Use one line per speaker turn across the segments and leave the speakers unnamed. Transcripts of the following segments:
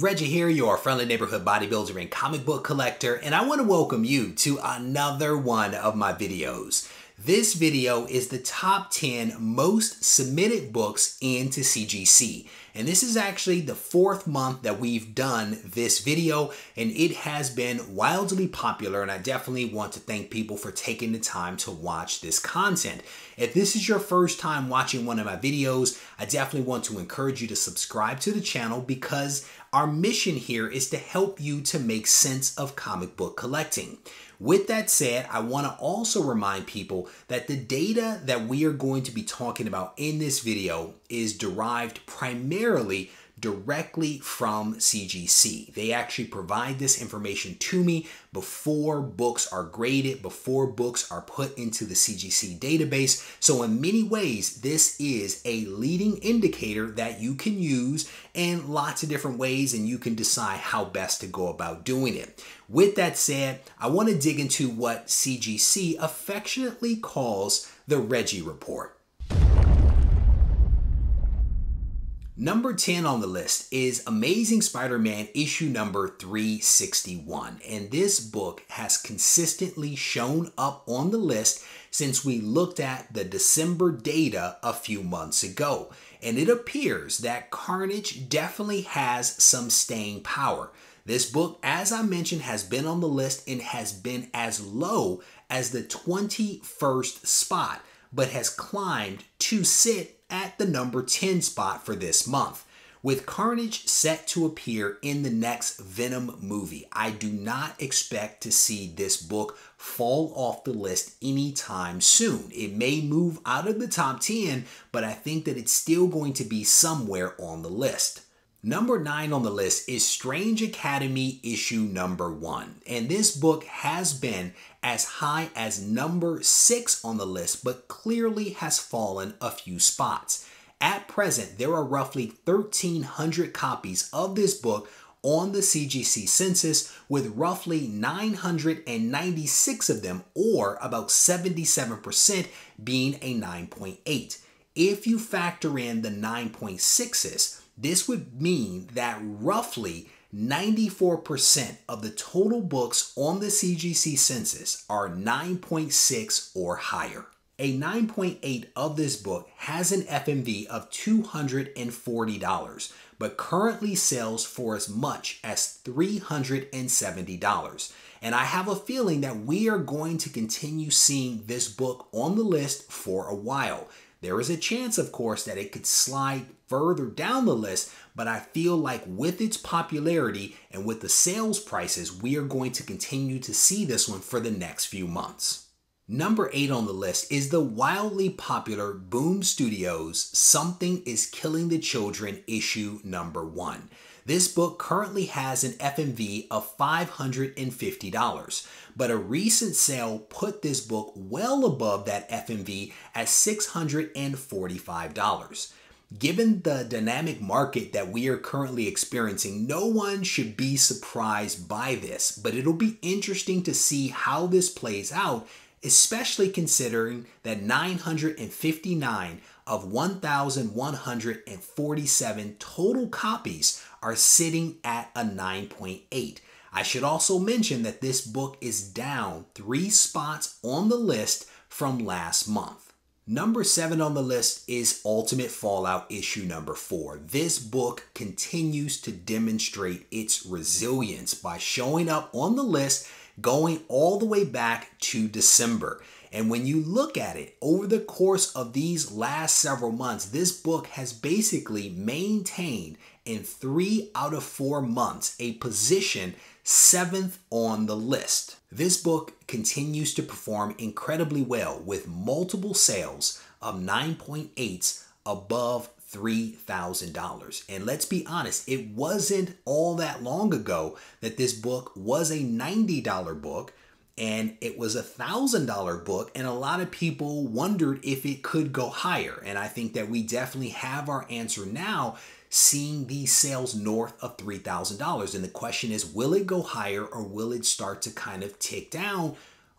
Reggie here, your friendly neighborhood bodybuilder and comic book collector, and I want to welcome you to another one of my videos. This video is the top 10 most submitted books into CGC. And this is actually the fourth month that we've done this video and it has been wildly popular and I definitely want to thank people for taking the time to watch this content. If this is your first time watching one of my videos, I definitely want to encourage you to subscribe to the channel because our mission here is to help you to make sense of comic book collecting. With that said, I want to also remind people that the data that we are going to be talking about in this video is derived primarily directly from CGC. They actually provide this information to me before books are graded, before books are put into the CGC database. So, in many ways, this is a leading indicator that you can use in lots of different ways, and you can decide how best to go about doing it. With that said, I want to dig into what CGC affectionately calls the Reggie Report. Number 10 on the list is Amazing Spider Man issue number 361. And this book has consistently shown up on the list since we looked at the December data a few months ago. And it appears that Carnage definitely has some staying power. This book, as I mentioned, has been on the list and has been as low as the 21st spot, but has climbed to sit at the number 10 spot for this month, with Carnage set to appear in the next Venom movie. I do not expect to see this book fall off the list anytime soon. It may move out of the top 10, but I think that it's still going to be somewhere on the list. Number nine on the list is Strange Academy issue number one. And this book has been as high as number six on the list, but clearly has fallen a few spots. At present, there are roughly 1,300 copies of this book on the CGC census, with roughly 996 of them, or about 77%, being a 9.8. If you factor in the 9.6s, this would mean that roughly 94% of the total books on the CGC census are 9.6 or higher. A 9.8 of this book has an FMV of $240, but currently sells for as much as $370. And I have a feeling that we are going to continue seeing this book on the list for a while. There is a chance, of course, that it could slide further down the list, but I feel like with its popularity and with the sales prices, we are going to continue to see this one for the next few months. Number eight on the list is the wildly popular Boom Studios Something is Killing the Children issue number one. This book currently has an FMV of $550, but a recent sale put this book well above that FMV at $645. Given the dynamic market that we are currently experiencing, no one should be surprised by this, but it'll be interesting to see how this plays out, especially considering that 959 of 1,147 total copies are sitting at a 9.8. I should also mention that this book is down three spots on the list from last month. Number seven on the list is Ultimate Fallout issue number four. This book continues to demonstrate its resilience by showing up on the list going all the way back to December. And when you look at it over the course of these last several months, this book has basically maintained in three out of four months, a position seventh on the list. This book continues to perform incredibly well with multiple sales of 9.8 above $3,000. And let's be honest, it wasn't all that long ago that this book was a $90 book and it was a $1,000 book. And a lot of people wondered if it could go higher. And I think that we definitely have our answer now seeing these sales north of $3,000. And the question is, will it go higher or will it start to kind of tick down?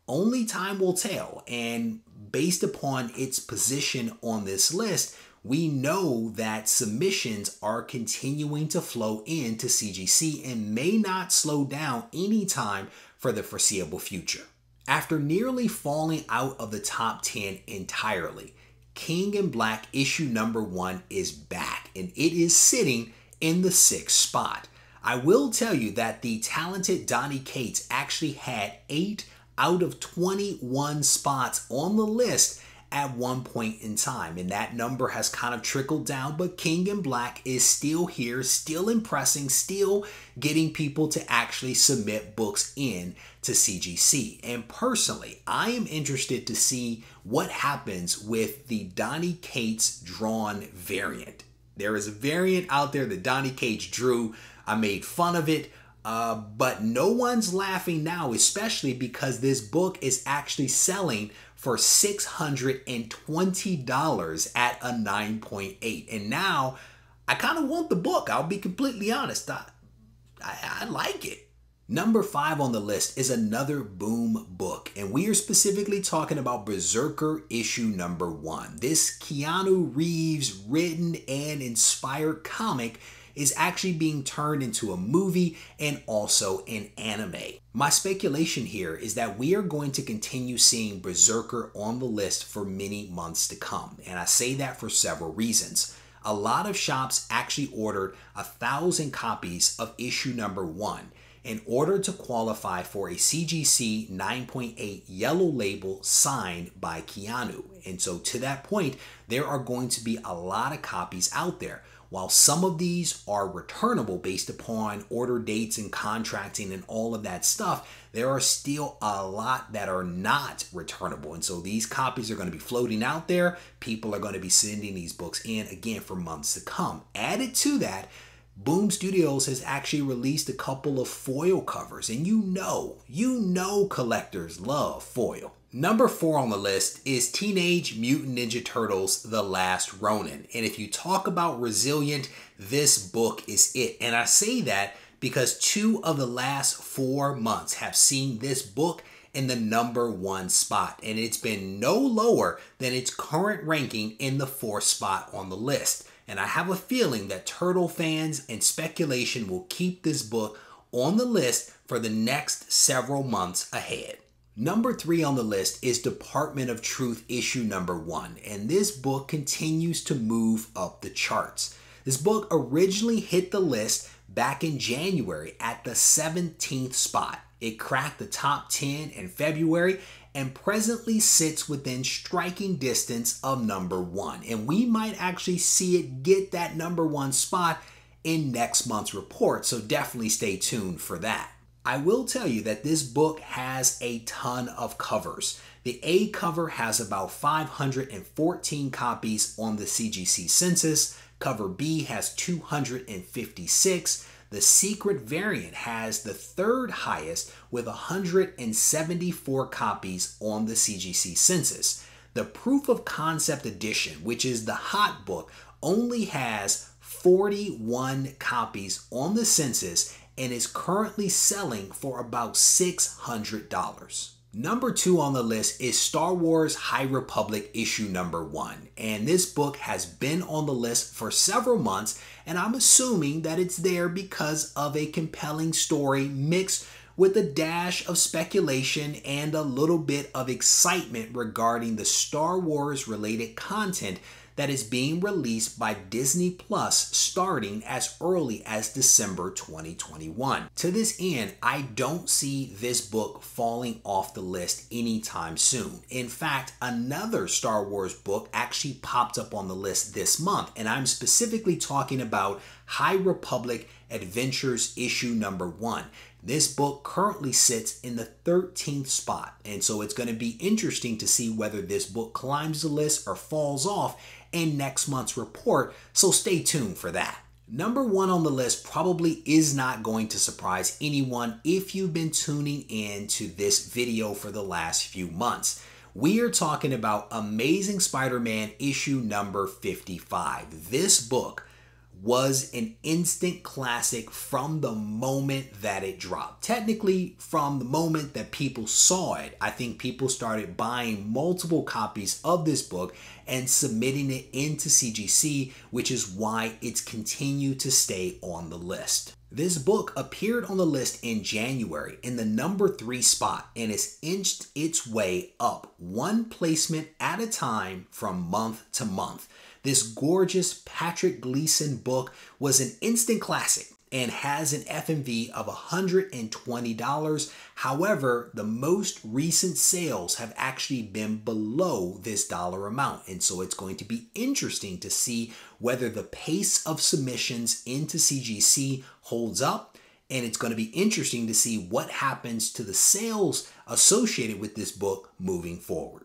Only time will tell. And based upon its position on this list, we know that submissions are continuing to flow in to CGC and may not slow down anytime for the foreseeable future. After nearly falling out of the top 10 entirely, King and Black issue number one is back, and it is sitting in the sixth spot. I will tell you that the talented Donnie Cates actually had eight out of 21 spots on the list at one point in time. And that number has kind of trickled down, but King and Black is still here, still impressing, still getting people to actually submit books in to CGC. And personally, I am interested to see what happens with the Donnie Cates drawn variant. There is a variant out there that Donnie Cates drew. I made fun of it. Uh, but no one's laughing now, especially because this book is actually selling for $620 at a 9.8. And now I kind of want the book. I'll be completely honest. I, I, I like it. Number five on the list is another boom book, and we are specifically talking about Berserker issue number one. This Keanu Reeves written and inspired comic is actually being turned into a movie and also an anime. My speculation here is that we are going to continue seeing Berserker on the list for many months to come, and I say that for several reasons. A lot of shops actually ordered a thousand copies of issue number one in order to qualify for a CGC 9.8 yellow label signed by Keanu. And so, to that point, there are going to be a lot of copies out there. While some of these are returnable based upon order dates and contracting and all of that stuff, there are still a lot that are not returnable. And so these copies are going to be floating out there. People are going to be sending these books in again for months to come. Added to that, Boom Studios has actually released a couple of foil covers, and you know, you know, collectors love foil. Number four on the list is Teenage Mutant Ninja Turtles The Last Ronin. And if you talk about resilient, this book is it. And I say that because two of the last four months have seen this book in the number one spot. And it's been no lower than its current ranking in the fourth spot on the list. And I have a feeling that Turtle fans and speculation will keep this book on the list for the next several months ahead. Number three on the list is Department of Truth issue number one, and this book continues to move up the charts. This book originally hit the list back in January at the 17th spot. It cracked the top 10 in February and presently sits within striking distance of number one. And we might actually see it get that number one spot in next month's report, so definitely stay tuned for that. I will tell you that this book has a ton of covers. The A cover has about 514 copies on the CGC census. Cover B has 256. The secret variant has the third highest with 174 copies on the CGC census. The proof of concept edition, which is the hot book, only has 41 copies on the census and is currently selling for about $600. Number two on the list is Star Wars High Republic issue number one. And this book has been on the list for several months, and I'm assuming that it's there because of a compelling story mixed with a dash of speculation and a little bit of excitement regarding the Star Wars related content that is being released by Disney Plus starting as early as December 2021. To this end, I don't see this book falling off the list anytime soon. In fact, another Star Wars book actually popped up on the list this month, and I'm specifically talking about High Republic Adventures issue number one. This book currently sits in the 13th spot, and so it's going to be interesting to see whether this book climbs the list or falls off in next month's report, so stay tuned for that. Number one on the list probably is not going to surprise anyone if you've been tuning in to this video for the last few months. We are talking about Amazing Spider Man issue number 55. This book was an instant classic from the moment that it dropped. Technically, from the moment that people saw it, I think people started buying multiple copies of this book and submitting it into CGC, which is why it's continued to stay on the list. This book appeared on the list in January in the number three spot and has inched its way up one placement at a time from month to month. This gorgeous Patrick Gleason book was an instant classic and has an FMV of $120. However, the most recent sales have actually been below this dollar amount. And so it's going to be interesting to see whether the pace of submissions into CGC holds up. And it's going to be interesting to see what happens to the sales associated with this book moving forward.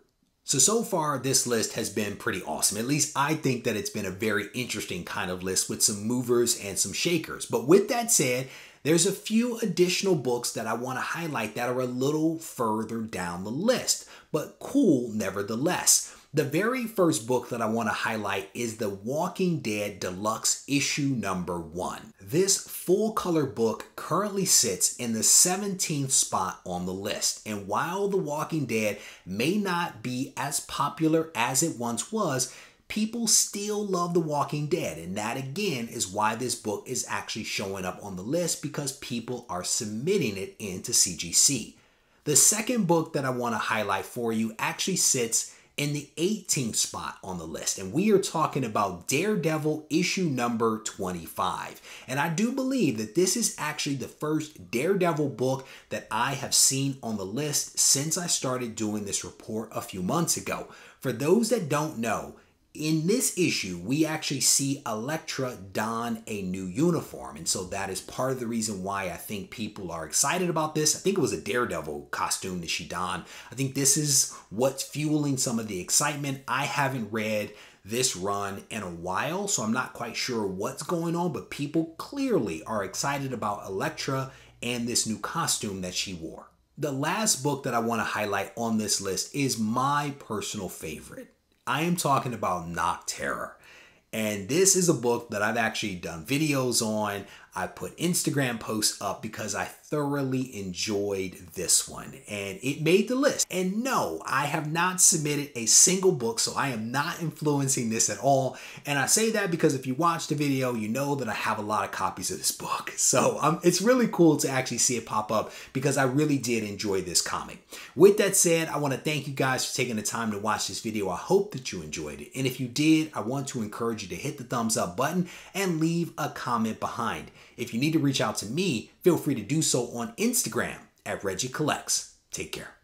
So, so far, this list has been pretty awesome. At least I think that it's been a very interesting kind of list with some movers and some shakers. But with that said, there's a few additional books that I want to highlight that are a little further down the list, but cool nevertheless. The very first book that I want to highlight is The Walking Dead Deluxe Issue Number 1. This full color book currently sits in the 17th spot on the list, and while The Walking Dead may not be as popular as it once was, people still love The Walking Dead, and that again is why this book is actually showing up on the list because people are submitting it into CGC. The second book that I want to highlight for you actually sits in the 18th spot on the list. And we are talking about Daredevil issue number 25. And I do believe that this is actually the first Daredevil book that I have seen on the list since I started doing this report a few months ago. For those that don't know, in this issue, we actually see Elektra don a new uniform. And so that is part of the reason why I think people are excited about this. I think it was a Daredevil costume that she donned. I think this is what's fueling some of the excitement. I haven't read this run in a while, so I'm not quite sure what's going on, but people clearly are excited about Elektra and this new costume that she wore. The last book that I want to highlight on this list is my personal favorite. I am talking about Terror*, And this is a book that I've actually done videos on. I put Instagram posts up because I thoroughly enjoyed this one and it made the list. And no, I have not submitted a single book, so I am not influencing this at all. And I say that because if you watch the video, you know that I have a lot of copies of this book. So um, it's really cool to actually see it pop up because I really did enjoy this comic. With that said, I want to thank you guys for taking the time to watch this video. I hope that you enjoyed it. And if you did, I want to encourage you to hit the thumbs up button and leave a comment behind. If you need to reach out to me, feel free to do so on Instagram at Reggie Collects. Take care.